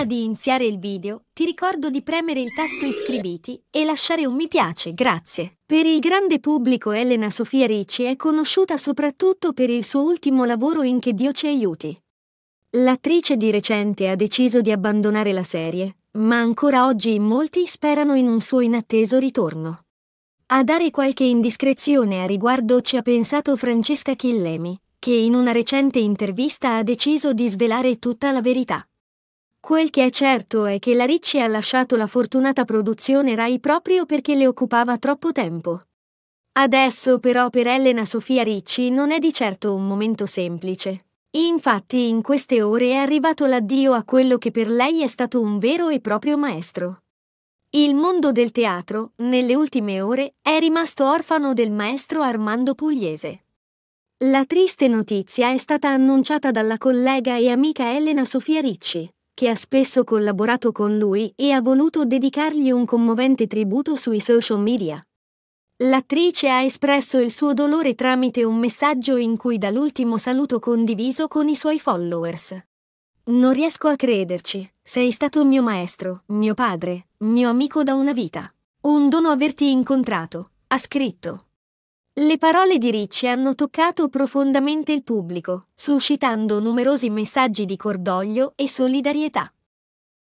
Prima di iniziare il video, ti ricordo di premere il tasto iscriviti e lasciare un mi piace, grazie. Per il grande pubblico Elena Sofia Ricci è conosciuta soprattutto per il suo ultimo lavoro in Che Dio ci aiuti. L'attrice di recente ha deciso di abbandonare la serie, ma ancora oggi molti sperano in un suo inatteso ritorno. A dare qualche indiscrezione a riguardo ci ha pensato Francesca Chillemi, che in una recente intervista ha deciso di svelare tutta la verità. Quel che è certo è che la Ricci ha lasciato la fortunata produzione Rai proprio perché le occupava troppo tempo. Adesso però per Elena Sofia Ricci non è di certo un momento semplice. Infatti in queste ore è arrivato l'addio a quello che per lei è stato un vero e proprio maestro. Il mondo del teatro, nelle ultime ore, è rimasto orfano del maestro Armando Pugliese. La triste notizia è stata annunciata dalla collega e amica Elena Sofia Ricci che ha spesso collaborato con lui e ha voluto dedicargli un commovente tributo sui social media. L'attrice ha espresso il suo dolore tramite un messaggio in cui dà l'ultimo saluto condiviso con i suoi followers. Non riesco a crederci, sei stato mio maestro, mio padre, mio amico da una vita. Un dono averti incontrato, ha scritto. Le parole di Ricci hanno toccato profondamente il pubblico, suscitando numerosi messaggi di cordoglio e solidarietà.